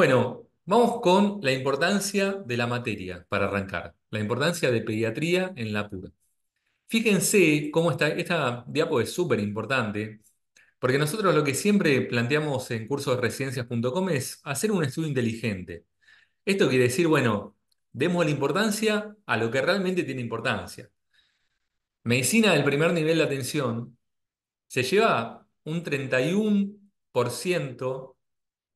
Bueno, vamos con la importancia de la materia para arrancar, la importancia de pediatría en la pura. Fíjense cómo está, esta diapo es súper importante, porque nosotros lo que siempre planteamos en cursosresidencias.com es hacer un estudio inteligente. Esto quiere decir, bueno, demos la importancia a lo que realmente tiene importancia. Medicina del primer nivel de atención se lleva un 31%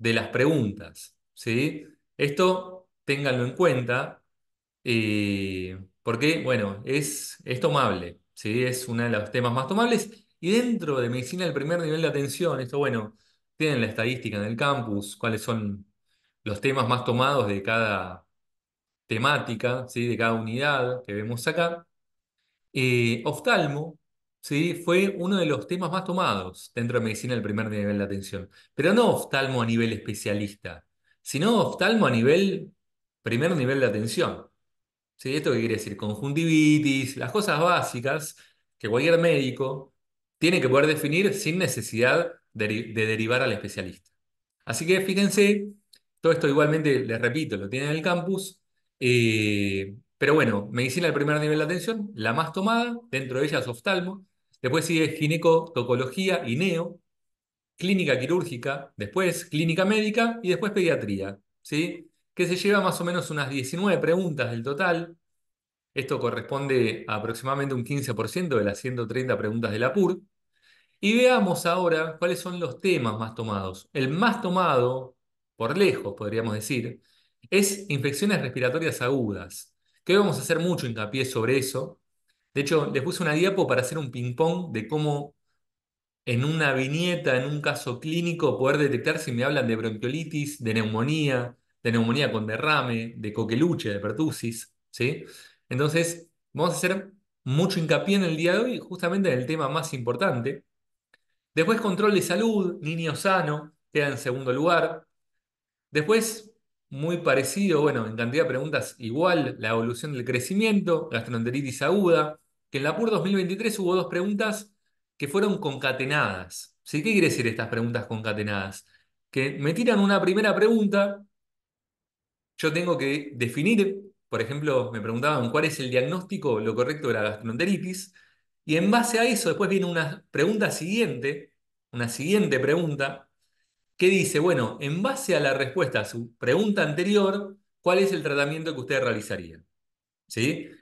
de las preguntas. ¿sí? Esto ténganlo en cuenta eh, porque, bueno, es, es tomable, ¿sí? es uno de los temas más tomables. Y dentro de medicina del primer nivel de atención, esto, bueno, tienen la estadística en el campus, cuáles son los temas más tomados de cada temática, ¿sí? de cada unidad que vemos acá. Eh, oftalmo, fue uno de los temas más tomados dentro de medicina del primer nivel de atención. Pero no oftalmo a nivel especialista, sino oftalmo a nivel primer nivel de atención. ¿Sí? ¿Esto qué quiere decir? Conjuntivitis, las cosas básicas que cualquier médico tiene que poder definir sin necesidad de, derivar al especialista. Así que fíjense, todo esto igualmente, les repito, lo tienen en el campus. Eh, pero bueno, medicina del primer nivel de atención, la más tomada, dentro de ella es oftalmo, Después sigue ginecotocología y neo, clínica quirúrgica, después clínica médica y después pediatría, ¿sí? Que se lleva más o menos unas 19 preguntas del total. Esto corresponde a aproximadamente un 15% de las 130 preguntas de la PUR. Y veamos ahora cuáles son los temas más tomados. El más tomado, por lejos podríamos decir, es infecciones respiratorias agudas. Que hoy vamos a hacer mucho hincapié sobre eso, de hecho, les puse una diapo para hacer un ping-pong de cómo en una viñeta, en un caso clínico, poder detectar si me hablan de bronquiolitis, de neumonía, de neumonía con derrame, de coqueluche, de pertusis. ¿sí? Entonces, vamos a hacer mucho hincapié en el día de hoy, justamente en el tema más importante. Después, control de salud, niño sano, queda en segundo lugar. Después, muy parecido, bueno, en cantidad de preguntas igual, la evolución del crecimiento, gastroenteritis aguda, que en la PUR 2023 hubo dos preguntas que fueron concatenadas. ¿Sí? ¿Qué quiere decir estas preguntas concatenadas? Que me tiran una primera pregunta, yo tengo que definir, por ejemplo, me preguntaban cuál es el diagnóstico, lo correcto era la gastroenteritis, y en base a eso después viene una pregunta siguiente, una siguiente pregunta, que dice, bueno, en base a la respuesta a su pregunta anterior, ¿cuál es el tratamiento que ustedes realizaría?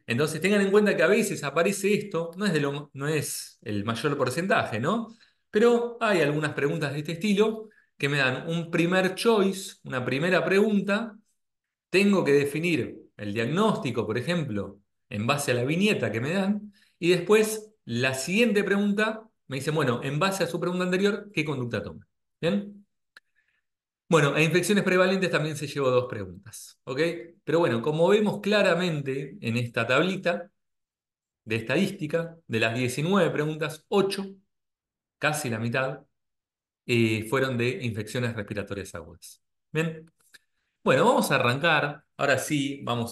Entonces tengan en cuenta que a veces aparece esto, no es, lo, no es el mayor porcentaje, ¿no? Pero hay algunas preguntas de este estilo que me dan un primer choice, una primera pregunta, tengo que definir el diagnóstico, por ejemplo, en base a la viñeta que me dan, y después la siguiente pregunta me dice, bueno, en base a su pregunta anterior, ¿qué conducta toma? ¿Bien? Bueno, a infecciones prevalentes también se llevó dos preguntas, ¿ok? Pero bueno, como vemos claramente en esta tablita de estadística, de las 19 preguntas, 8, casi la mitad, eh, fueron de infecciones respiratorias agudas. Bien, bueno, vamos a arrancar. Ahora sí, vamos